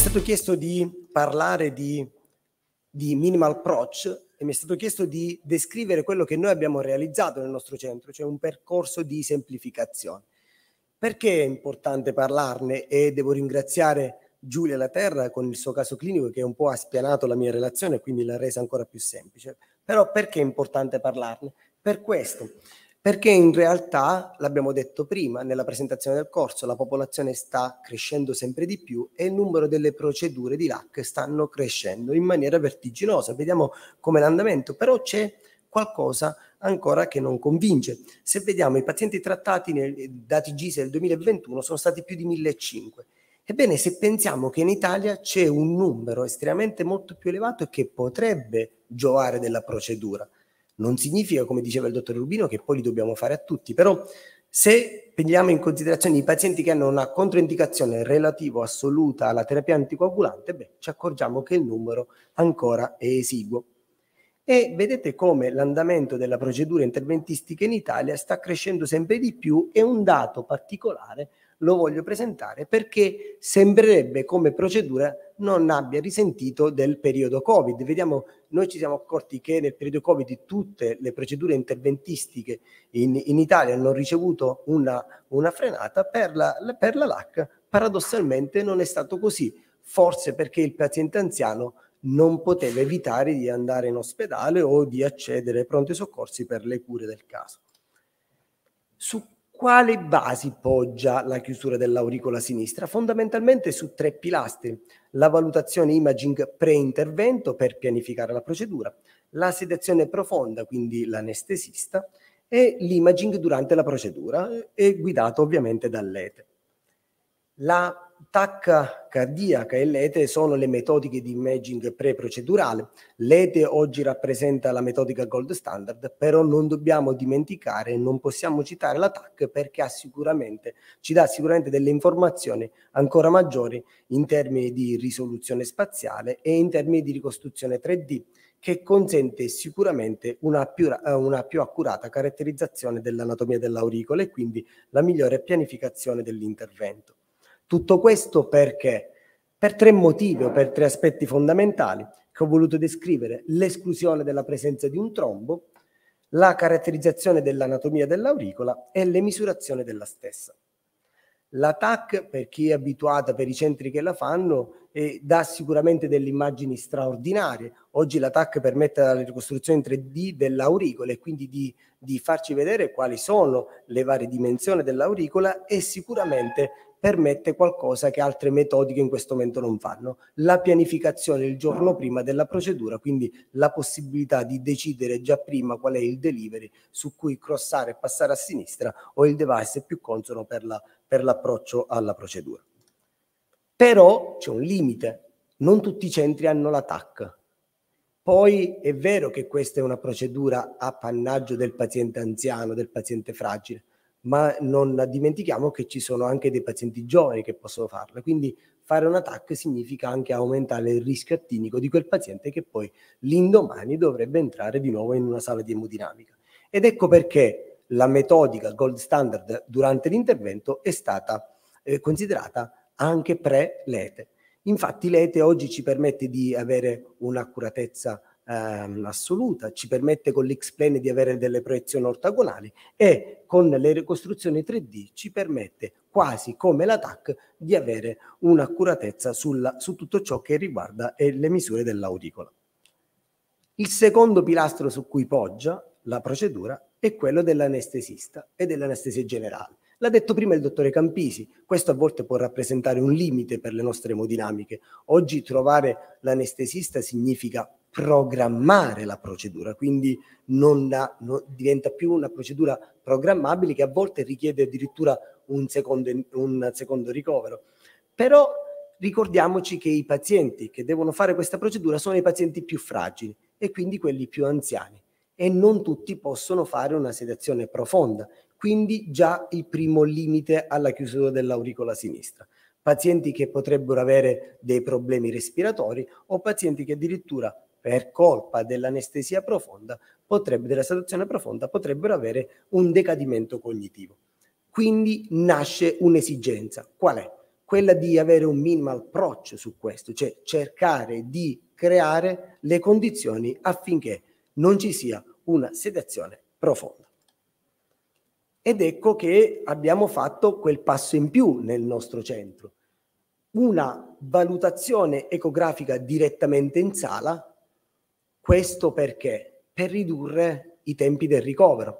è stato chiesto di parlare di, di minimal approach e mi è stato chiesto di descrivere quello che noi abbiamo realizzato nel nostro centro, cioè un percorso di semplificazione. Perché è importante parlarne e devo ringraziare Giulia La Terra con il suo caso clinico che un po' ha spianato la mia relazione e quindi l'ha resa ancora più semplice. Però perché è importante parlarne? Per questo, perché in realtà, l'abbiamo detto prima nella presentazione del corso, la popolazione sta crescendo sempre di più e il numero delle procedure di LAC stanno crescendo in maniera vertiginosa. Vediamo come l'andamento, però c'è qualcosa ancora che non convince. Se vediamo i pazienti trattati nei dati GISE del 2021 sono stati più di 1.500. Ebbene, se pensiamo che in Italia c'è un numero estremamente molto più elevato che potrebbe giovare della procedura, non significa, come diceva il dottor Rubino, che poi li dobbiamo fare a tutti, però se prendiamo in considerazione i pazienti che hanno una controindicazione relativa assoluta alla terapia anticoagulante, beh, ci accorgiamo che il numero ancora è esiguo. E vedete come l'andamento della procedura interventistica in Italia sta crescendo sempre di più e un dato particolare lo voglio presentare perché sembrerebbe come procedura non abbia risentito del periodo Covid. Vediamo, noi ci siamo accorti che nel periodo Covid tutte le procedure interventistiche in, in Italia hanno ricevuto una, una frenata, per la, per la LAC paradossalmente non è stato così, forse perché il paziente anziano non poteva evitare di andare in ospedale o di accedere ai pronti soccorsi per le cure del caso. Su quale basi poggia la chiusura dell'auricola sinistra? Fondamentalmente su tre pilastri, la valutazione imaging pre-intervento per pianificare la procedura, la sedazione profonda, quindi l'anestesista, e l'imaging durante la procedura, guidato ovviamente dall'ETE. La TAC cardiaca e l'ETE sono le metodiche di imaging pre-procedurale. L'ETE oggi rappresenta la metodica gold standard, però non dobbiamo dimenticare, non possiamo citare la TAC perché ci dà sicuramente delle informazioni ancora maggiori in termini di risoluzione spaziale e in termini di ricostruzione 3D che consente sicuramente una più, una più accurata caratterizzazione dell'anatomia dell'auricola e quindi la migliore pianificazione dell'intervento. Tutto questo perché? Per tre motivi o per tre aspetti fondamentali che ho voluto descrivere. L'esclusione della presenza di un trombo, la caratterizzazione dell'anatomia dell'auricola e le misurazioni della stessa. La TAC, per chi è abituata, per i centri che la fanno, eh, dà sicuramente delle immagini straordinarie. Oggi la TAC permette la ricostruzione in 3D dell'auricola e quindi di, di farci vedere quali sono le varie dimensioni dell'auricola e sicuramente permette qualcosa che altre metodiche in questo momento non fanno, la pianificazione il giorno prima della procedura, quindi la possibilità di decidere già prima qual è il delivery su cui crossare e passare a sinistra o il device più consono per, la, per l'approccio alla procedura. Però c'è un limite, non tutti i centri hanno la TAC. Poi è vero che questa è una procedura a pannaggio del paziente anziano, del paziente fragile, ma non dimentichiamo che ci sono anche dei pazienti giovani che possono farla, quindi fare un attacco significa anche aumentare il rischio attinico di quel paziente che poi l'indomani dovrebbe entrare di nuovo in una sala di emodinamica. Ed ecco perché la metodica gold standard durante l'intervento è stata eh, considerata anche pre-lete. Infatti l'ete oggi ci permette di avere un'accuratezza ehm, assoluta, ci permette con l'X-Plane di avere delle proiezioni ortogonali e con le ricostruzioni 3D ci permette quasi come l'attack di avere un'accuratezza sulla, su tutto ciò che riguarda eh, le misure dell'auricola. Il secondo pilastro su cui poggia la procedura è quello dell'anestesista e dell'anestesia generale. L'ha detto prima il dottore Campisi, questo a volte può rappresentare un limite per le nostre emodinamiche. Oggi trovare l'anestesista significa programmare la procedura, quindi non da, no, diventa più una procedura programmabile che a volte richiede addirittura un secondo, un secondo ricovero. Però ricordiamoci che i pazienti che devono fare questa procedura sono i pazienti più fragili e quindi quelli più anziani e non tutti possono fare una sedazione profonda, quindi già il primo limite alla chiusura dell'auricola sinistra. Pazienti che potrebbero avere dei problemi respiratori o pazienti che addirittura per colpa dell'anestesia profonda, potrebbe, della sedazione profonda, potrebbero avere un decadimento cognitivo. Quindi nasce un'esigenza. Qual è? Quella di avere un minimal approach su questo, cioè cercare di creare le condizioni affinché non ci sia una sedazione profonda. Ed ecco che abbiamo fatto quel passo in più nel nostro centro. Una valutazione ecografica direttamente in sala questo perché? Per ridurre i tempi del ricovero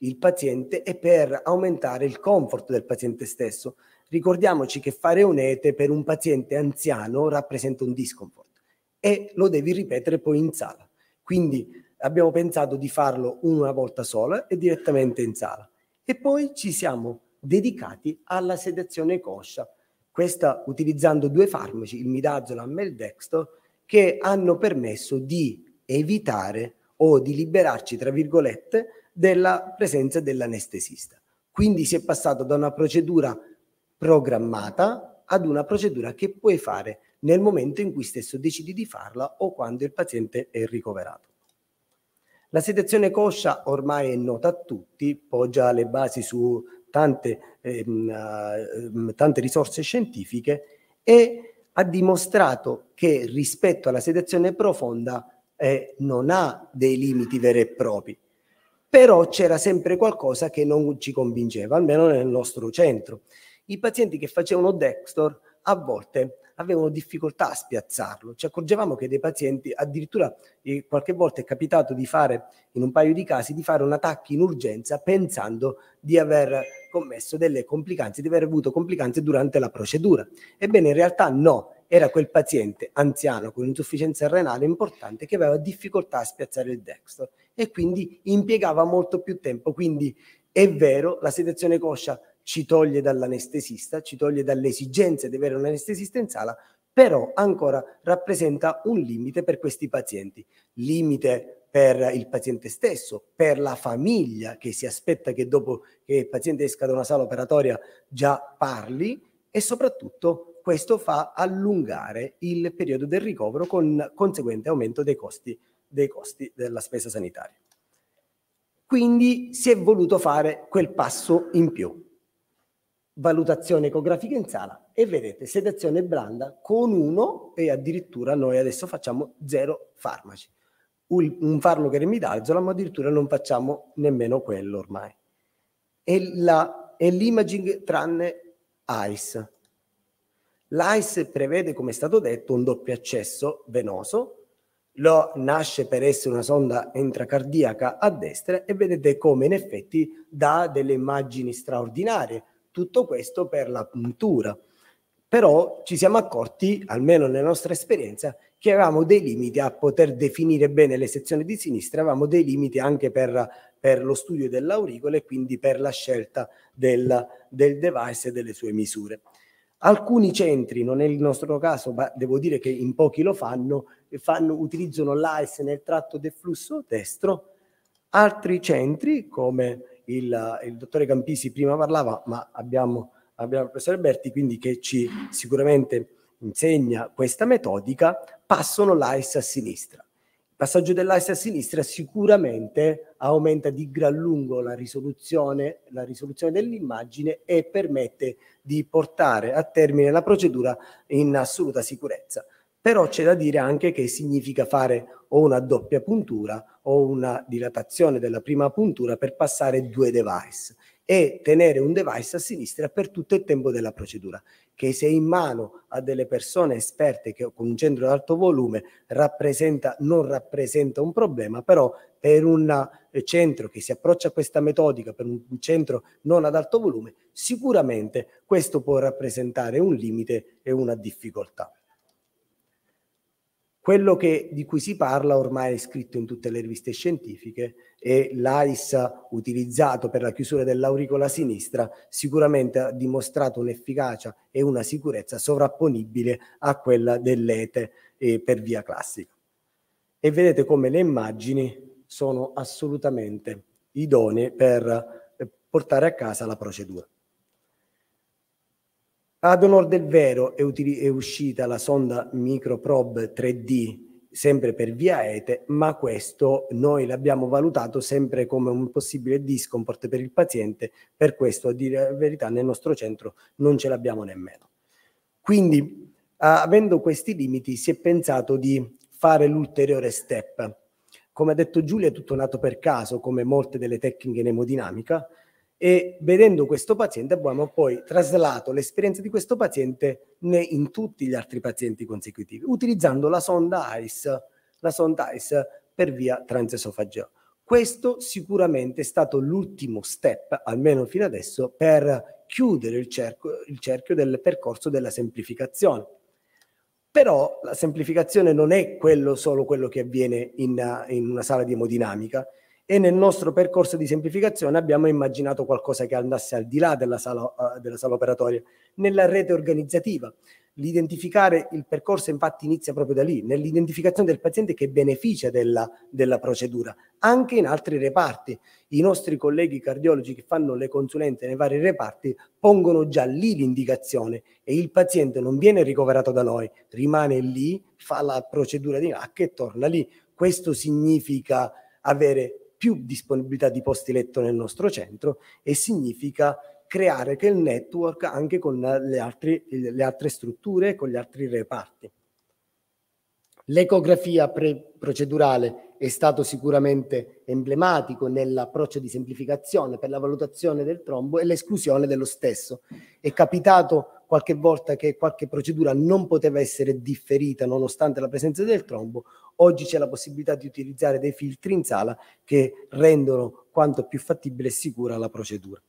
il paziente e per aumentare il comfort del paziente stesso. Ricordiamoci che fare un ETE per un paziente anziano rappresenta un discomfort e lo devi ripetere poi in sala. Quindi abbiamo pensato di farlo una volta sola e direttamente in sala. E poi ci siamo dedicati alla sedazione coscia, questa utilizzando due farmaci, il midazolam e il dextor, che hanno permesso di evitare o di liberarci, tra virgolette, della presenza dell'anestesista. Quindi si è passato da una procedura programmata ad una procedura che puoi fare nel momento in cui stesso decidi di farla o quando il paziente è ricoverato. La sedazione coscia ormai è nota a tutti, poggia le basi su tante, ehm, ehm tante risorse scientifiche e ha dimostrato che rispetto alla sedazione profonda eh, non ha dei limiti veri e propri, però c'era sempre qualcosa che non ci convinceva, almeno nel nostro centro. I pazienti che facevano Dextor a volte avevano difficoltà a spiazzarlo. Ci accorgevamo che dei pazienti, addirittura eh, qualche volta è capitato di fare, in un paio di casi, di fare un attacco in urgenza pensando di aver commesso delle complicanze, di aver avuto complicanze durante la procedura. Ebbene, in realtà no, era quel paziente anziano con insufficienza renale importante che aveva difficoltà a spiazzare il dextro e quindi impiegava molto più tempo. Quindi è vero, la sedazione coscia ci toglie dall'anestesista, ci toglie dall'esigenza di avere un anestesista in sala, però ancora rappresenta un limite per questi pazienti, limite per il paziente stesso, per la famiglia che si aspetta che dopo che il paziente esca da una sala operatoria già parli e soprattutto questo fa allungare il periodo del ricovero con conseguente aumento dei costi, dei costi della spesa sanitaria. Quindi si è voluto fare quel passo in più. Valutazione ecografica in sala e vedete sedazione blanda con uno e addirittura noi adesso facciamo zero farmaci. Un farmaco che remidazzola, ma addirittura non facciamo nemmeno quello ormai. E, la, e l'imaging tranne ICE, L'AIS prevede, come è stato detto, un doppio accesso venoso, lo nasce per essere una sonda intracardiaca a destra e vedete come in effetti dà delle immagini straordinarie, tutto questo per la puntura. Però ci siamo accorti, almeno nella nostra esperienza, che avevamo dei limiti a poter definire bene le sezioni di sinistra, avevamo dei limiti anche per, per lo studio dell'auricola e quindi per la scelta del, del device e delle sue misure. Alcuni centri, non è il nostro caso, ma devo dire che in pochi lo fanno, fanno utilizzano l'AIS nel tratto del flusso destro. Altri centri, come il, il dottore Campisi prima parlava, ma abbiamo, abbiamo il professor Alberti, quindi che ci sicuramente insegna questa metodica, passano l'AIS a sinistra passaggio dell'asse a sinistra sicuramente aumenta di gran lungo la risoluzione, la risoluzione dell'immagine e permette di portare a termine la procedura in assoluta sicurezza. Però c'è da dire anche che significa fare o una doppia puntura o una dilatazione della prima puntura per passare due device e tenere un device a sinistra per tutto il tempo della procedura, che se in mano a delle persone esperte che con un centro ad alto volume rappresenta, non rappresenta un problema, però per un eh, centro che si approccia a questa metodica, per un centro non ad alto volume, sicuramente questo può rappresentare un limite e una difficoltà. Quello che, di cui si parla ormai è scritto in tutte le riviste scientifiche e l'AIS utilizzato per la chiusura dell'auricola sinistra sicuramente ha dimostrato un'efficacia e una sicurezza sovrapponibile a quella dell'ete eh, per via classica. E vedete come le immagini sono assolutamente idonee per eh, portare a casa la procedura. Ad onor del vero è, utili- è uscita la sonda microprobe 3D sempre per via ETE, ma questo noi l'abbiamo valutato sempre come un possibile discomfort per il paziente, per questo a dire la verità nel nostro centro non ce l'abbiamo nemmeno. Quindi avendo questi limiti si è pensato di fare l'ulteriore step. Come ha detto Giulia è tutto nato per caso, come molte delle tecniche in emodinamica, e vedendo questo paziente abbiamo poi traslato l'esperienza di questo paziente in tutti gli altri pazienti consecutivi, utilizzando la sonda ICE, la sonda ICE per via transesofagia. Questo sicuramente è stato l'ultimo step, almeno fino adesso, per chiudere il cerchio, il cerchio del percorso della semplificazione. Però la semplificazione non è quello, solo quello che avviene in, in una sala di emodinamica, e nel nostro percorso di semplificazione abbiamo immaginato qualcosa che andasse al di là della sala, uh, della sala operatoria, nella rete organizzativa. L'identificare il percorso infatti inizia proprio da lì, nell'identificazione del paziente che beneficia della, della procedura, anche in altri reparti. I nostri colleghi cardiologi che fanno le consulenze nei vari reparti pongono già lì l'indicazione e il paziente non viene ricoverato da noi, rimane lì, fa la procedura di NAC ah, e torna lì. Questo significa avere più disponibilità di posti letto nel nostro centro e significa creare quel network anche con le, altri, le altre strutture, con gli altri reparti. L'ecografia pre- procedurale è stato sicuramente emblematico nell'approccio di semplificazione per la valutazione del trombo e l'esclusione dello stesso. È capitato qualche volta che qualche procedura non poteva essere differita nonostante la presenza del trombo Oggi c'è la possibilità di utilizzare dei filtri in sala che rendono quanto più fattibile e sicura la procedura.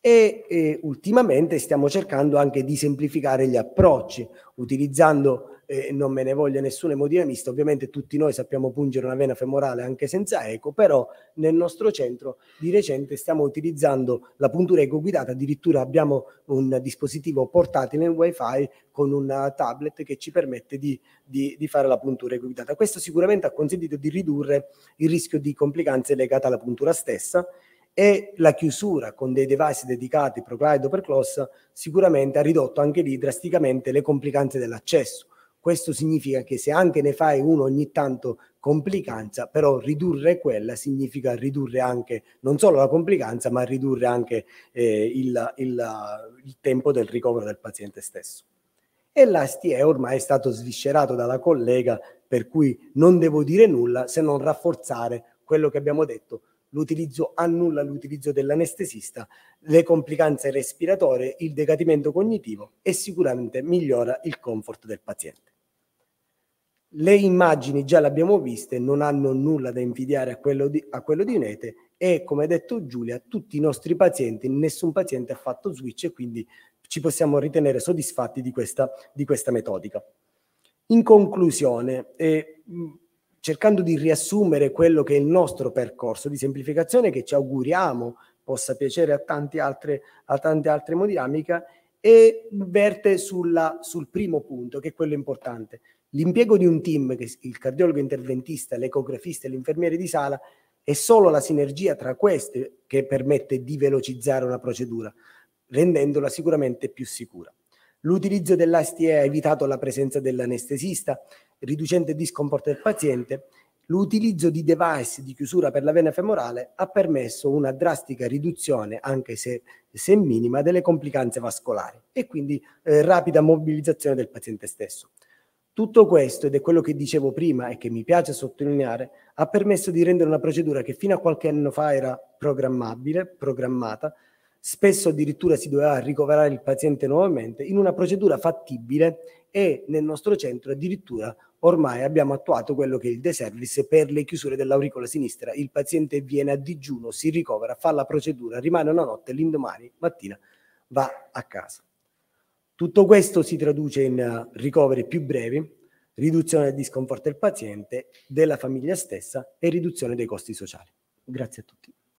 E, e ultimamente stiamo cercando anche di semplificare gli approcci utilizzando eh, non me ne voglia nessun emodinamista, ovviamente tutti noi sappiamo pungere una vena femorale anche senza eco, però nel nostro centro di recente stiamo utilizzando la puntura eco guidata, addirittura abbiamo un dispositivo portatile wifi con un tablet che ci permette di, di, di fare la puntura eco guidata. Questo sicuramente ha consentito di ridurre il rischio di complicanze legate alla puntura stessa e la chiusura con dei device dedicati, proclide o per sicuramente ha ridotto anche lì drasticamente le complicanze dell'accesso questo significa che se anche ne fai uno ogni tanto complicanza, però ridurre quella significa ridurre anche non solo la complicanza, ma ridurre anche eh, il, il, il tempo del ricovero del paziente stesso. E l'AST è ormai stato sviscerato dalla collega, per cui non devo dire nulla se non rafforzare quello che abbiamo detto, l'utilizzo annulla l'utilizzo dell'anestesista, le complicanze respiratorie, il decadimento cognitivo e sicuramente migliora il comfort del paziente le immagini già le abbiamo viste, non hanno nulla da invidiare a quello di, a quello di Unete e come ha detto Giulia, tutti i nostri pazienti, nessun paziente ha fatto switch e quindi ci possiamo ritenere soddisfatti di questa, di questa metodica. In conclusione, eh, cercando di riassumere quello che è il nostro percorso di semplificazione che ci auguriamo possa piacere a, tante altre, a tante altre emodinamiche, e verte sulla, sul primo punto, che è quello importante, L'impiego di un team, il cardiologo interventista, l'ecografista e l'infermiere di sala, è solo la sinergia tra queste che permette di velocizzare una procedura, rendendola sicuramente più sicura. L'utilizzo dell'ASTE ha evitato la presenza dell'anestesista, riducendo il discomfort del paziente. L'utilizzo di device di chiusura per la vena femorale ha permesso una drastica riduzione, anche se, se minima, delle complicanze vascolari e quindi eh, rapida mobilizzazione del paziente stesso. Tutto questo, ed è quello che dicevo prima e che mi piace sottolineare, ha permesso di rendere una procedura che fino a qualche anno fa era programmabile, programmata, spesso addirittura si doveva ricoverare il paziente nuovamente, in una procedura fattibile e nel nostro centro addirittura ormai abbiamo attuato quello che è il deservice per le chiusure dell'auricola sinistra. Il paziente viene a digiuno, si ricovera, fa la procedura, rimane una notte, l'indomani mattina va a casa. Tutto questo si traduce in ricoveri più brevi, riduzione del discomfort del paziente, della famiglia stessa e riduzione dei costi sociali. Grazie a tutti.